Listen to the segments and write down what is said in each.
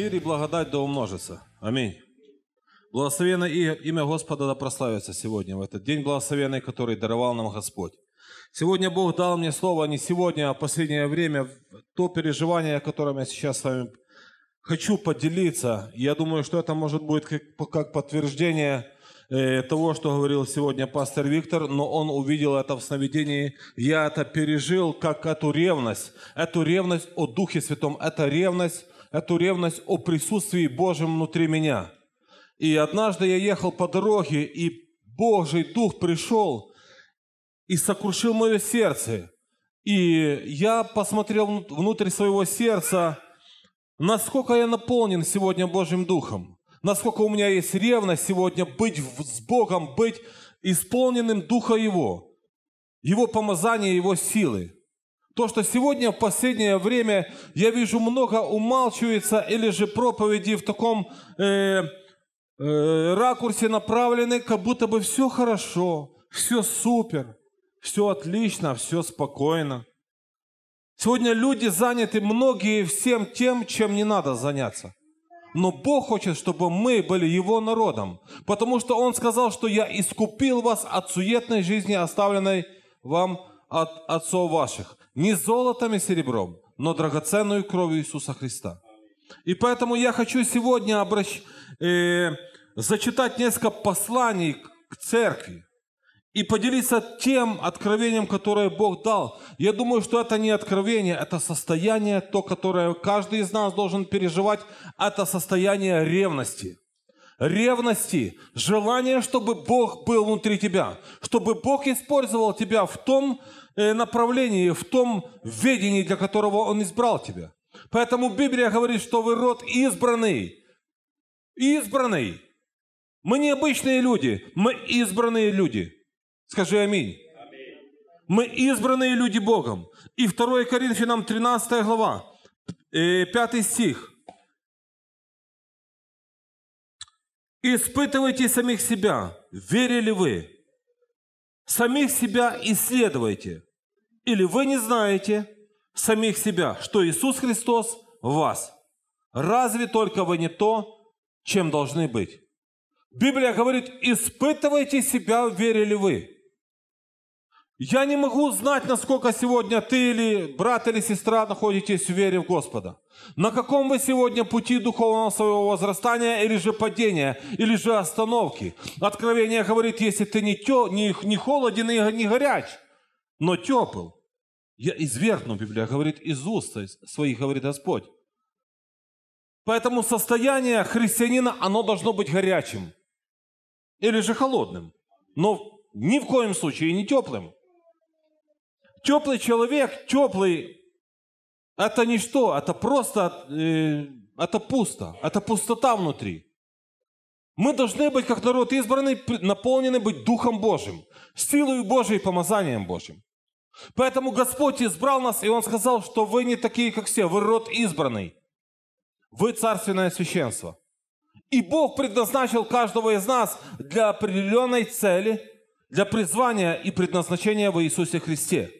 мир, и благодать да умножится. Аминь. Благословенно имя Господа да прославится сегодня, в этот день благословенный, который даровал нам Господь. Сегодня Бог дал мне слово не сегодня, а в последнее время, то переживание, о котором я сейчас с вами хочу поделиться. Я думаю, что это может быть как, как подтверждение э, того, что говорил сегодня пастор Виктор, но он увидел это в сновидении. Я это пережил как эту ревность. Эту ревность о Духе Святом, это ревность эту ревность о присутствии Божьем внутри меня. И однажды я ехал по дороге, и Божий Дух пришел и сокрушил мое сердце. И я посмотрел внутрь своего сердца, насколько я наполнен сегодня Божьим Духом, насколько у меня есть ревность сегодня быть с Богом, быть исполненным Духа Его, Его помазания, Его силы. То, что сегодня в последнее время я вижу много умалчивается или же проповеди в таком э, э, ракурсе направлены, как будто бы все хорошо, все супер, все отлично, все спокойно. Сегодня люди заняты многие всем тем, чем не надо заняться. Но Бог хочет, чтобы мы были Его народом, потому что Он сказал, что «Я искупил вас от суетной жизни, оставленной вам от отцов ваших» не золотом и серебром, но драгоценную кровью Иисуса Христа. И поэтому я хочу сегодня обращ... э... зачитать несколько посланий к церкви и поделиться тем откровением, которое Бог дал. Я думаю, что это не откровение, это состояние, то, которое каждый из нас должен переживать, это состояние ревности ревности, желание, чтобы Бог был внутри тебя, чтобы Бог использовал тебя в том, Э, направлении, в том ведении, для которого Он избрал тебя. Поэтому Библия говорит, что вы род избранный. Избранный. Мы не обычные люди, мы избранные люди. Скажи аминь. Мы избранные люди Богом. И 2 Коринфянам 13 глава, 5 э, стих. Испытывайте самих себя, верили вы, самих себя исследуйте. Или вы не знаете самих себя, что Иисус Христос в вас. Разве только вы не то, чем должны быть. Библия говорит, испытывайте себя, верили вы. Я не могу знать, насколько сегодня ты или брат или сестра находитесь в вере в Господа. На каком вы сегодня пути духовного своего возрастания или же падения, или же остановки. Откровение говорит, если ты не, тё, не, не холоден и не горяч, но тепл. Я извергну, Библия говорит, из уст своих, говорит Господь. Поэтому состояние христианина, оно должно быть горячим или же холодным, но ни в коем случае не теплым. Теплый человек, теплый, это ничто, это просто, э, это пусто, это пустота внутри. Мы должны быть, как народ избранный, наполнены быть Духом Божьим, силой Божьей и помазанием Божьим. Поэтому Господь избрал нас, и Он сказал, что вы не такие, как все, вы род избранный, вы царственное священство. И Бог предназначил каждого из нас для определенной цели, для призвания и предназначения во Иисусе Христе –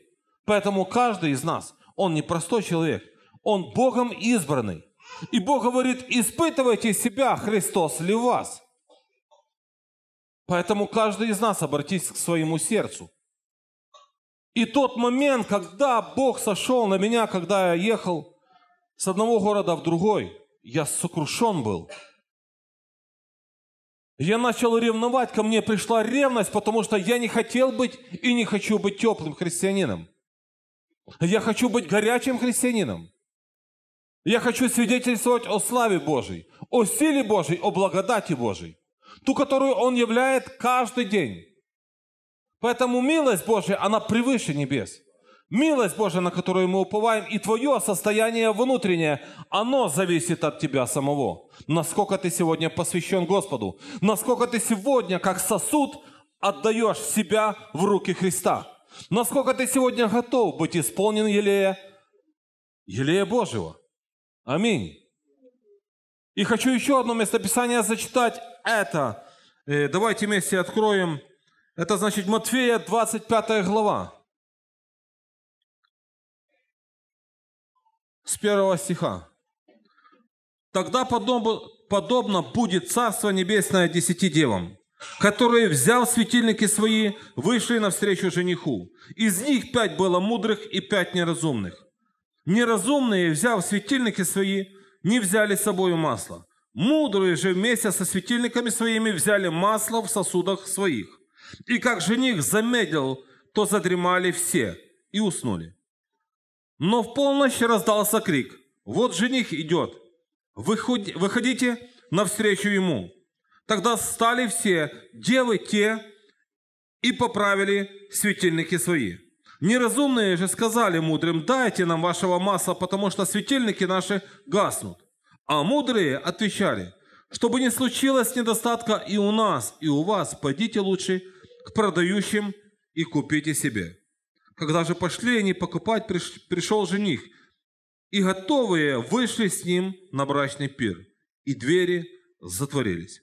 Поэтому каждый из нас, он не простой человек, он Богом избранный. И Бог говорит, испытывайте себя, Христос ли в вас. Поэтому каждый из нас обратись к своему сердцу. И тот момент, когда Бог сошел на меня, когда я ехал с одного города в другой, я сокрушен был. Я начал ревновать, ко мне пришла ревность, потому что я не хотел быть и не хочу быть теплым христианином. Я хочу быть горячим христианином. Я хочу свидетельствовать о славе Божьей, о силе Божьей, о благодати Божьей, ту, которую Он являет каждый день. Поэтому милость Божья, она превыше небес. Милость Божья, на которую мы уповаем, и твое состояние внутреннее, оно зависит от тебя самого. Насколько ты сегодня посвящен Господу, насколько ты сегодня, как сосуд, отдаешь себя в руки Христа. Насколько ты сегодня готов быть исполнен елея, елея Божьего? Аминь. И хочу еще одно местописание зачитать. Это, э, давайте вместе откроем, это значит Матфея 25 глава. С первого стиха. Тогда подобно, подобно будет Царство Небесное десяти девам, которые, взяв светильники свои, вышли навстречу жениху. Из них пять было мудрых и пять неразумных. Неразумные, взяв светильники свои, не взяли с собой масло. Мудрые же вместе со светильниками своими взяли масло в сосудах своих. И как жених замедлил, то задремали все и уснули. Но в полночь раздался крик. «Вот жених идет! Выходи, выходите навстречу ему!» Тогда стали все, девы те, и поправили светильники свои. Неразумные же сказали мудрым, дайте нам вашего масла, потому что светильники наши гаснут. А мудрые отвечали, чтобы не случилось недостатка и у нас, и у вас, пойдите лучше к продающим и купите себе. Когда же пошли они покупать, пришел жених, и готовые вышли с ним на брачный пир, и двери затворились.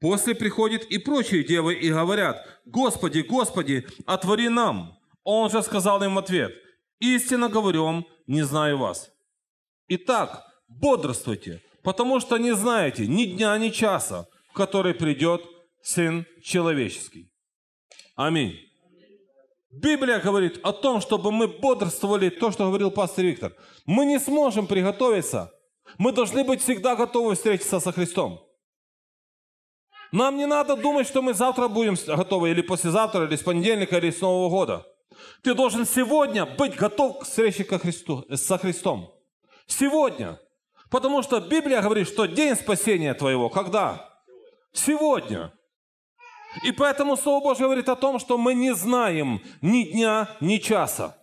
После приходят и прочие девы и говорят, «Господи, Господи, отвори нам!» Он же сказал им в ответ, «Истинно говорю вам, не знаю вас». Итак, бодрствуйте, потому что не знаете ни дня, ни часа, в который придет Сын Человеческий. Аминь. Библия говорит о том, чтобы мы бодрствовали, то, что говорил пастор Виктор. Мы не сможем приготовиться. Мы должны быть всегда готовы встретиться со Христом. Нам не надо думать, что мы завтра будем готовы, или послезавтра, или с понедельника, или с Нового года. Ты должен сегодня быть готов к встрече ко Христу, э, со Христом. Сегодня. Потому что Библия говорит, что день спасения твоего, когда? Сегодня. И поэтому Слово Божье говорит о том, что мы не знаем ни дня, ни часа.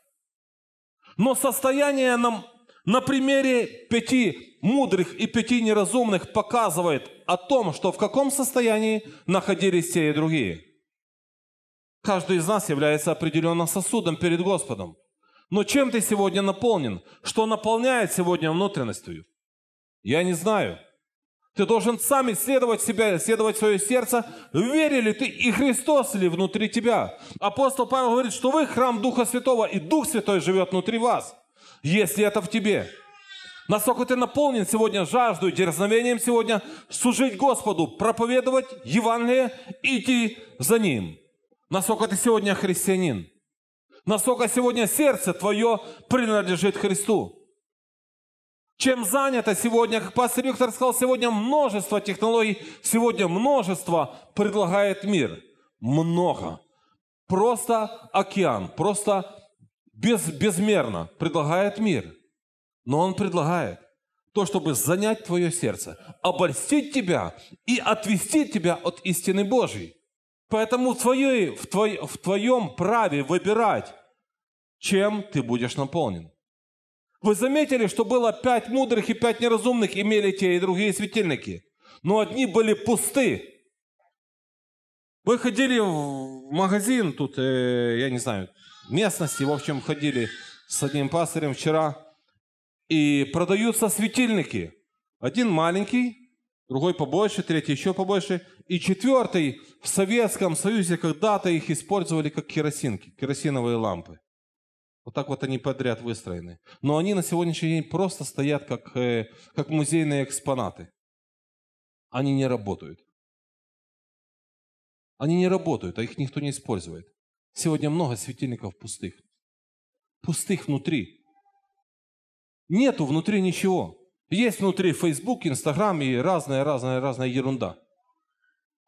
Но состояние нам на примере пяти мудрых и пяти неразумных показывает о том, что в каком состоянии находились те и другие. Каждый из нас является определенным сосудом перед Господом. Но чем ты сегодня наполнен? Что наполняет сегодня внутренность твою? Я не знаю. Ты должен сам исследовать себя, исследовать свое сердце, Верили ли ты и Христос ли внутри тебя. Апостол Павел говорит, что вы храм Духа Святого, и Дух Святой живет внутри вас, если это в тебе. Насколько ты наполнен сегодня жаждой, дерзновением сегодня служить Господу, проповедовать Евангелие, идти за Ним. Насколько ты сегодня христианин. Насколько сегодня сердце твое принадлежит Христу. Чем занято сегодня, как пастор Виктор сказал, сегодня множество технологий, сегодня множество предлагает мир. Много. Просто океан, просто без, безмерно предлагает мир – но Он предлагает то, чтобы занять твое сердце, обольстить тебя и отвести тебя от истины Божьей. Поэтому твое, в, твой, в твоем праве выбирать, чем ты будешь наполнен. Вы заметили, что было пять мудрых и пять неразумных имели те и другие светильники. Но одни были пусты. Мы ходили в магазин тут, э, я не знаю, местности, в общем, ходили с одним пастырем вчера – и продаются светильники. Один маленький, другой побольше, третий еще побольше. И четвертый в Советском Союзе когда-то их использовали как керосинки, керосиновые лампы. Вот так вот они подряд выстроены. Но они на сегодняшний день просто стоят как, э, как музейные экспонаты. Они не работают. Они не работают, а их никто не использует. Сегодня много светильников пустых. Пустых внутри. Нету внутри ничего. Есть внутри Facebook, Instagram и разная-разная-разная ерунда.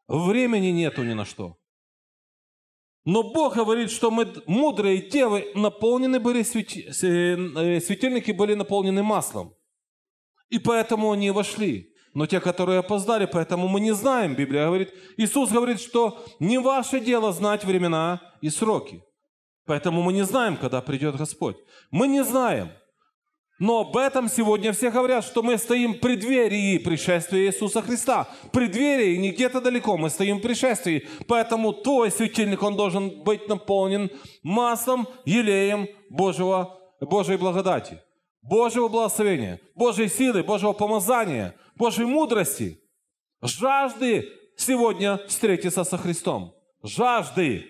Времени нету ни на что. Но Бог говорит, что мы, мудрые девы наполнены были, э, э, светильники были наполнены маслом. И поэтому они вошли. Но те, которые опоздали, поэтому мы не знаем, Библия говорит. Иисус говорит, что не ваше дело знать времена и сроки. Поэтому мы не знаем, когда придет Господь. Мы не знаем. Но об этом сегодня все говорят, что мы стоим в преддверии пришествия Иисуса Христа. В преддверии, не где-то далеко, мы стоим в пришествии. Поэтому твой светильник, он должен быть наполнен маслом, елеем Божьего, Божьей благодати, Божьего благословения, Божьей силы, Божьего помазания, Божьей мудрости. Жажды сегодня встретиться со Христом. Жажды.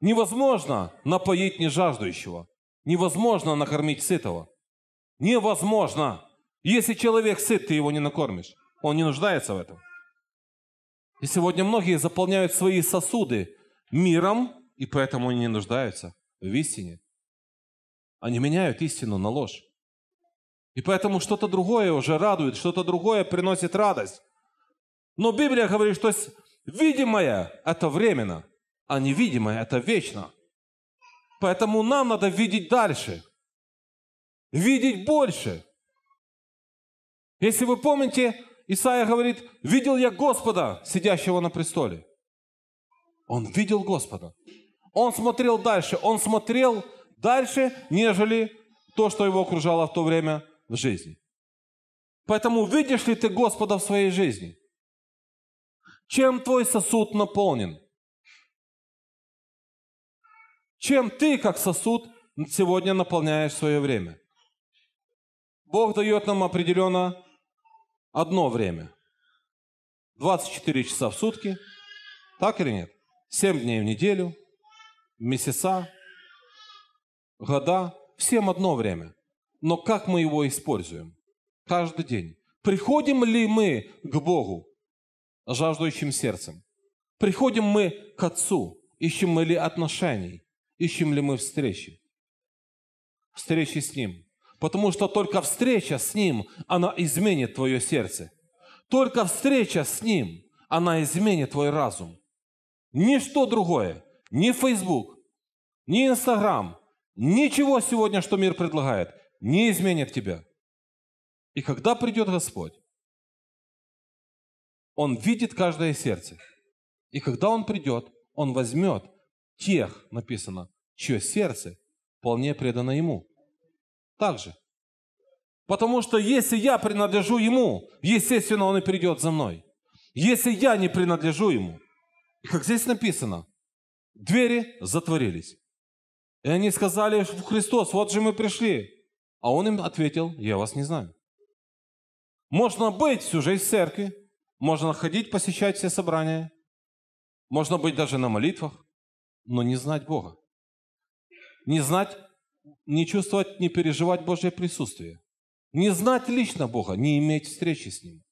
Невозможно напоить нежаждущего. Невозможно накормить сытого. Невозможно. Если человек сыт, ты его не накормишь. Он не нуждается в этом. И сегодня многие заполняют свои сосуды миром, и поэтому они не нуждаются в истине. Они меняют истину на ложь. И поэтому что-то другое уже радует, что-то другое приносит радость. Но Библия говорит, что видимое – это временно, а невидимое – это вечно. Поэтому нам надо видеть дальше – видеть больше. Если вы помните, Исаия говорит, видел я Господа, сидящего на престоле. Он видел Господа. Он смотрел дальше. Он смотрел дальше, нежели то, что его окружало в то время в жизни. Поэтому видишь ли ты Господа в своей жизни? Чем твой сосуд наполнен? Чем ты, как сосуд, сегодня наполняешь свое время? Бог дает нам определенно одно время. 24 часа в сутки, так или нет? 7 дней в неделю, месяца, года, всем одно время. Но как мы его используем? Каждый день. Приходим ли мы к Богу жаждущим сердцем? Приходим мы к Отцу? Ищем ли отношений? Ищем ли мы встречи? Встречи с Ним – Потому что только встреча с Ним, она изменит твое сердце. Только встреча с Ним, она изменит твой разум. Ничто другое, ни Facebook, ни Instagram, ничего сегодня, что мир предлагает, не изменит тебя. И когда придет Господь, Он видит каждое сердце. И когда Он придет, Он возьмет тех, написано, чье сердце вполне предано Ему также. Потому что если я принадлежу Ему, естественно, Он и придет за мной. Если я не принадлежу Ему, как здесь написано, двери затворились. И они сказали, Христос, вот же мы пришли. А Он им ответил, я вас не знаю. Можно быть всю жизнь в церкви, можно ходить, посещать все собрания, можно быть даже на молитвах, но не знать Бога. Не знать не чувствовать, не переживать Божье присутствие, не знать лично Бога, не иметь встречи с Ним.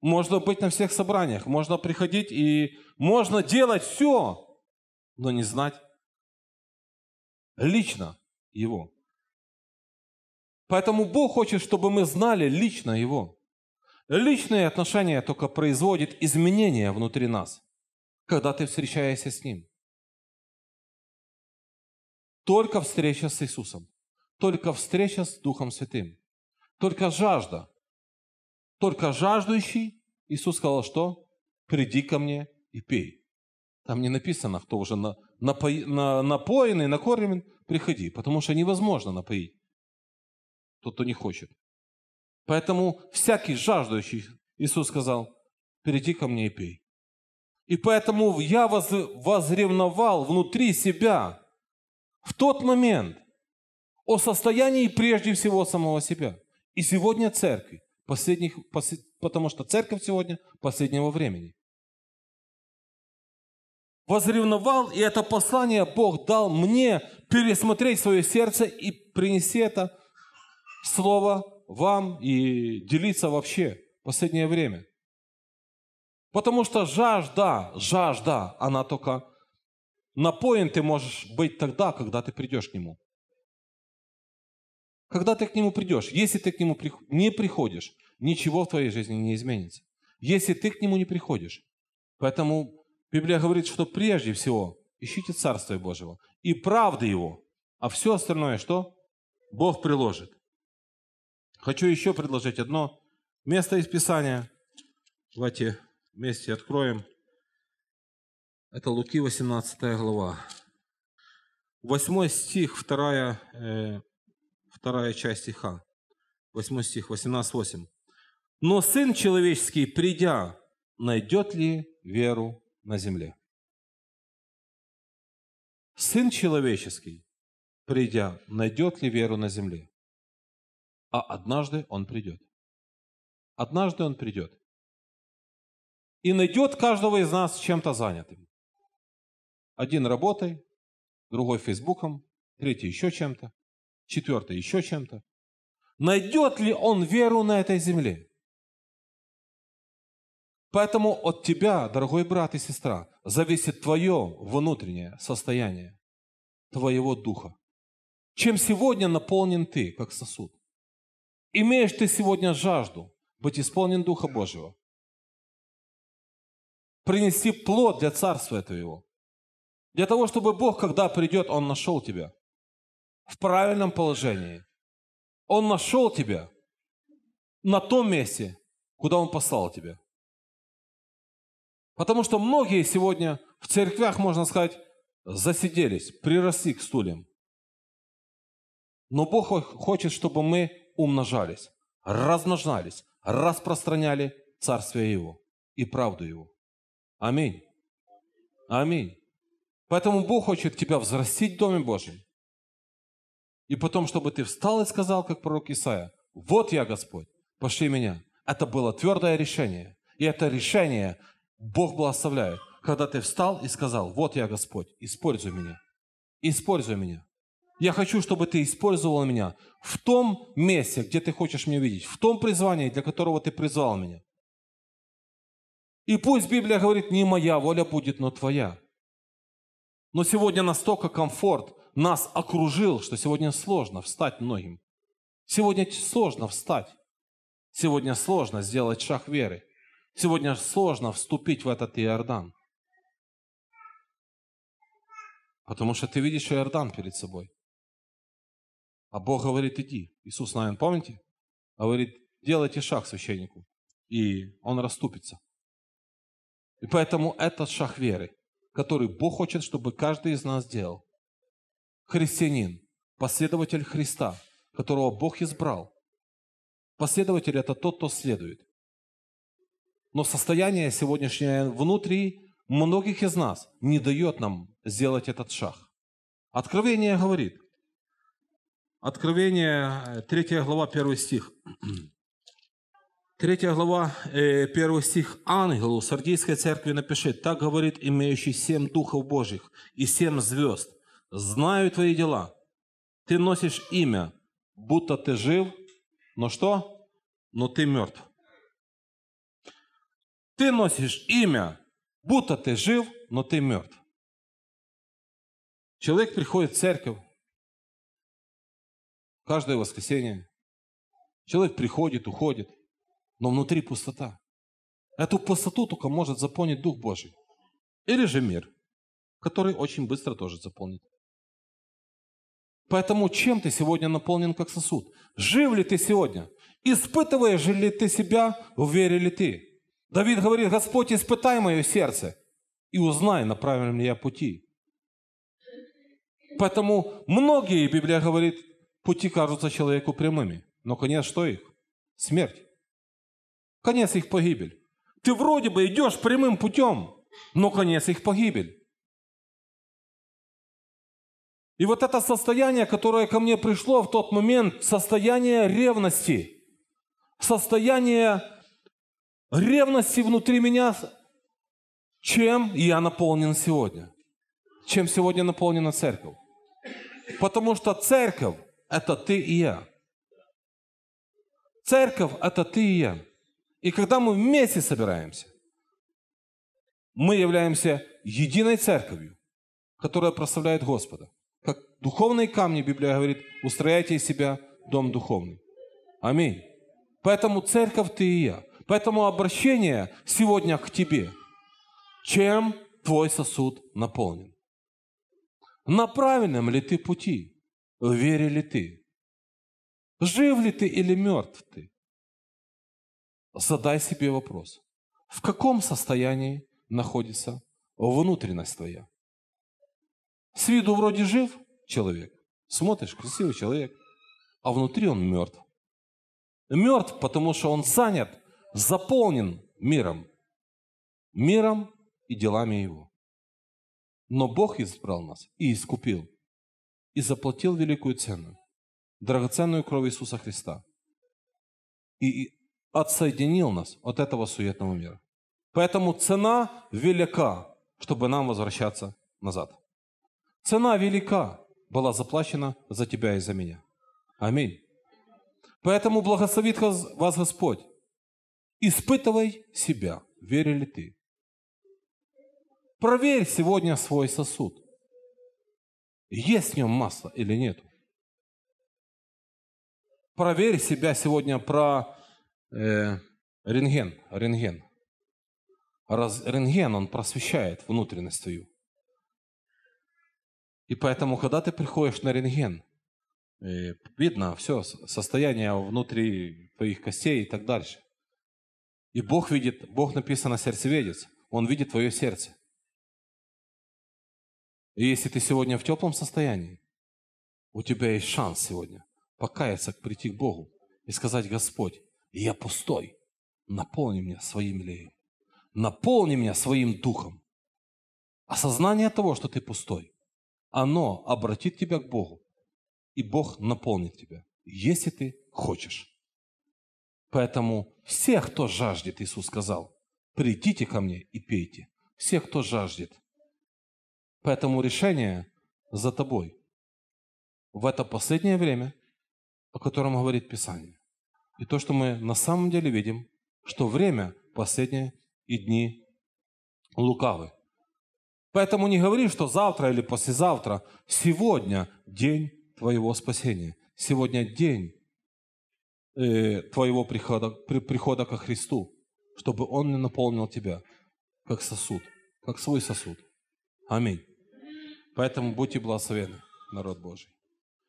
Можно быть на всех собраниях, можно приходить и можно делать все, но не знать лично Его. Поэтому Бог хочет, чтобы мы знали лично Его. Личные отношения только производят изменения внутри нас, когда ты встречаешься с Ним. Только встреча с Иисусом, только встреча с Духом Святым, только жажда. Только жаждущий, Иисус сказал, что «приди ко мне и пей». Там не написано, кто уже напоенный, накормлен, приходи, потому что невозможно напоить тот, кто не хочет. Поэтому всякий жаждущий, Иисус сказал, приди ко мне и пей. И поэтому я возревновал внутри себя в тот момент о состоянии прежде всего самого себя. И сегодня церкви, последних, послед, потому что церковь сегодня последнего времени. Возревновал, и это послание Бог дал мне пересмотреть свое сердце и принести это слово вам и делиться вообще в последнее время. Потому что жажда, жажда, она только Напоен ты можешь быть тогда, когда ты придешь к Нему. Когда ты к Нему придешь, если ты к Нему не приходишь, ничего в твоей жизни не изменится. Если ты к Нему не приходишь. Поэтому Библия говорит, что прежде всего ищите Царство Божьего и правды Его, а все остальное что? Бог приложит. Хочу еще предложить одно место из Писания. Давайте вместе откроем. Это Луки, 18 глава. 8 стих, 2, э, 2 часть стиха. 8 стих, 18.8. «Но Сын Человеческий, придя, найдет ли веру на земле?» Сын Человеческий, придя, найдет ли веру на земле? А однажды Он придет. Однажды Он придет. И найдет каждого из нас чем-то занятым. Один работой, другой Фейсбуком, третий еще чем-то, четвертый еще чем-то. Найдет ли он веру на этой земле? Поэтому от тебя, дорогой брат и сестра, зависит твое внутреннее состояние, твоего духа. Чем сегодня наполнен ты, как сосуд? Имеешь ты сегодня жажду быть исполнен Духа Божьего? Принести плод для Царства Твоего? Для того, чтобы Бог, когда придет, Он нашел тебя в правильном положении. Он нашел тебя на том месте, куда Он послал тебя. Потому что многие сегодня в церквях, можно сказать, засиделись, приросли к стульям. Но Бог хочет, чтобы мы умножались, размножались, распространяли Царствие Его и правду Его. Аминь. Аминь. Поэтому Бог хочет тебя взрастить в Доме Божьем. И потом, чтобы ты встал и сказал, как пророк Исаия, вот я, Господь, пошли меня. Это было твердое решение. И это решение Бог благословляет, когда ты встал и сказал, вот я, Господь, используй меня. Используй меня. Я хочу, чтобы ты использовал меня в том месте, где ты хочешь меня видеть, в том призвании, для которого ты призвал меня. И пусть Библия говорит, не моя воля будет, но твоя. Но сегодня настолько комфорт нас окружил, что сегодня сложно встать многим. Сегодня сложно встать. Сегодня сложно сделать шаг веры. Сегодня сложно вступить в этот Иордан. Потому что ты видишь Иордан перед собой. А Бог говорит, иди. Иисус, наверное, помните? Говорит, делайте шаг священнику, и он расступится. И поэтому этот шаг веры который Бог хочет, чтобы каждый из нас делал. Христианин, последователь Христа, которого Бог избрал. Последователь – это тот, кто следует. Но состояние сегодняшнее внутри многих из нас не дает нам сделать этот шаг. Откровение говорит, Откровение, 3 глава, 1 стих. 3 глава, 1 э, стих. «Ангелу Сардийской церкви напиши, так говорит имеющий семь духов Божьих и семь звезд. Знаю твои дела. Ты носишь имя, будто ты жив, но что? Но ты мертв. Ты носишь имя, будто ты жив, но ты мертв. Человек приходит в церковь каждое воскресенье. Человек приходит, уходит но внутри пустота. Эту пустоту только может заполнить Дух Божий. Или же мир, который очень быстро тоже заполнит. Поэтому чем ты сегодня наполнен как сосуд? Жив ли ты сегодня? Испытываешь ли ты себя? В ли ты? Давид говорит, Господь, испытай мое сердце и узнай, на правильном ли я пути. Поэтому многие, Библия говорит, пути кажутся человеку прямыми. Но конец что их? Смерть конец их погибель. Ты вроде бы идешь прямым путем, но конец их погибель. И вот это состояние, которое ко мне пришло в тот момент, состояние ревности, состояние ревности внутри меня, чем я наполнен сегодня, чем сегодня наполнена церковь. Потому что церковь – это ты и я. Церковь – это ты и я. И когда мы вместе собираемся, мы являемся единой церковью, которая прославляет Господа. Как духовные камни, Библия говорит, устрояйте из себя дом духовный. Аминь. Поэтому церковь ты и я. Поэтому обращение сегодня к тебе. Чем твой сосуд наполнен? На правильном ли ты пути? В вере ли ты? Жив ли ты или мертв ты? задай себе вопрос, в каком состоянии находится внутренность твоя? С виду вроде жив человек, смотришь, красивый человек, а внутри он мертв. Мертв, потому что он занят, заполнен миром. Миром и делами его. Но Бог избрал нас и искупил, и заплатил великую цену, драгоценную кровь Иисуса Христа. И отсоединил нас от этого суетного мира. Поэтому цена велика, чтобы нам возвращаться назад. Цена велика была заплачена за тебя и за меня. Аминь. Поэтому благословит вас Господь. Испытывай себя, веришь ли ты. Проверь сегодня свой сосуд. Есть в нем масло или нет. Проверь себя сегодня про Э, рентген, рентген. Раз, рентген, он просвещает внутренность твою. И поэтому, когда ты приходишь на рентген, э, видно все, состояние внутри твоих костей и так дальше. И Бог видит, Бог написано сердцеведец, Он видит твое сердце. И если ты сегодня в теплом состоянии, у тебя есть шанс сегодня покаяться, прийти к Богу и сказать, Господь, и я пустой. Наполни меня своим леем. Наполни меня своим духом. Осознание того, что ты пустой, оно обратит тебя к Богу, и Бог наполнит тебя, если ты хочешь. Поэтому все, кто жаждет, Иисус сказал, придите ко мне и пейте. Все, кто жаждет. Поэтому решение за тобой в это последнее время, о котором говорит Писание. И то, что мы на самом деле видим, что время последнее и дни лукавы. Поэтому не говори, что завтра или послезавтра. Сегодня день твоего спасения. Сегодня день э, твоего прихода, при, прихода ко Христу, чтобы Он наполнил тебя как сосуд, как свой сосуд. Аминь. Поэтому будьте благословены, народ Божий.